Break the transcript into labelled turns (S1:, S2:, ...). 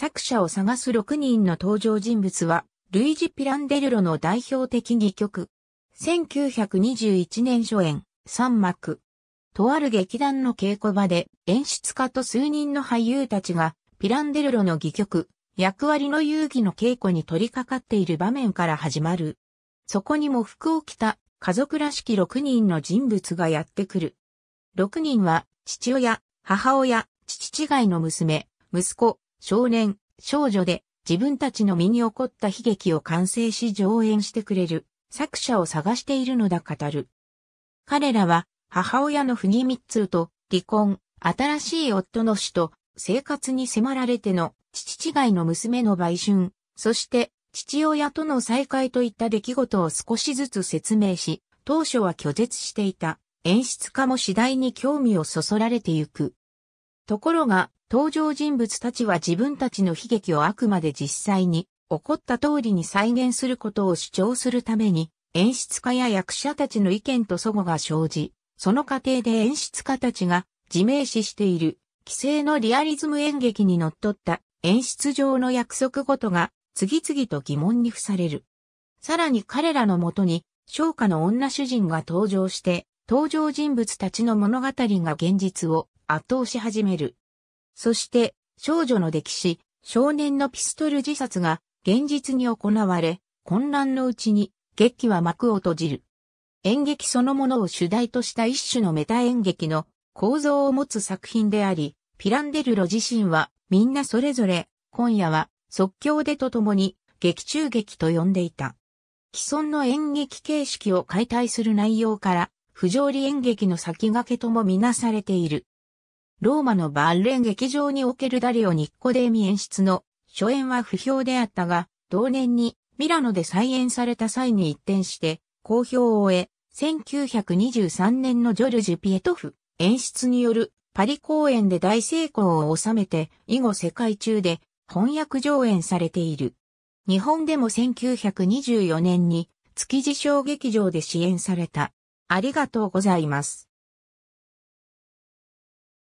S1: 作者を探す6人の登場人物は、ルイジ・ピランデルロの代表的戯曲。1921年初演、三幕。とある劇団の稽古場で演出家と数人の俳優たちがピランデルロの戯曲、役割の遊戯の稽古に取り掛かっている場面から始まる。そこにも服を着た家族らしき6人の人物がやってくる。6人は父親、母親、父違いの娘、息子、少年、少女で自分たちの身に起こった悲劇を完成し上演してくれる作者を探しているのだ語る。彼らは母親の不義密通と離婚、新しい夫の死と生活に迫られての父違いの娘の売春、そして父親との再会といった出来事を少しずつ説明し、当初は拒絶していた演出家も次第に興味をそそられてゆく。ところが、登場人物たちは自分たちの悲劇をあくまで実際に起こった通りに再現することを主張するために、演出家や役者たちの意見と齟齬が生じ、その過程で演出家たちが自明視している、既成のリアリズム演劇にのっとった演出上の約束ごとが次々と疑問に付される。さらに彼らのもとに、昇華の女主人が登場して、登場人物たちの物語が現実を圧倒し始める。そして、少女の歴史、少年のピストル自殺が現実に行われ、混乱のうちに劇は幕を閉じる。演劇そのものを主題とした一種のメタ演劇の構造を持つ作品であり、ピランデルロ自身はみんなそれぞれ今夜は即興でと共に劇中劇と呼んでいた。既存の演劇形式を解体する内容から不条理演劇の先駆けともみなされている。ローマのバーレン劇場におけるダリオ・ニッコデーミ演出の初演は不評であったが、同年にミラノで再演された際に一転して好評を終え、1923年のジョルジュ・ピエトフ演出によるパリ公演で大成功を収めて以後世界中で翻訳上演されている。日本でも1924年に築地小劇場で支援された。ありがとうございます。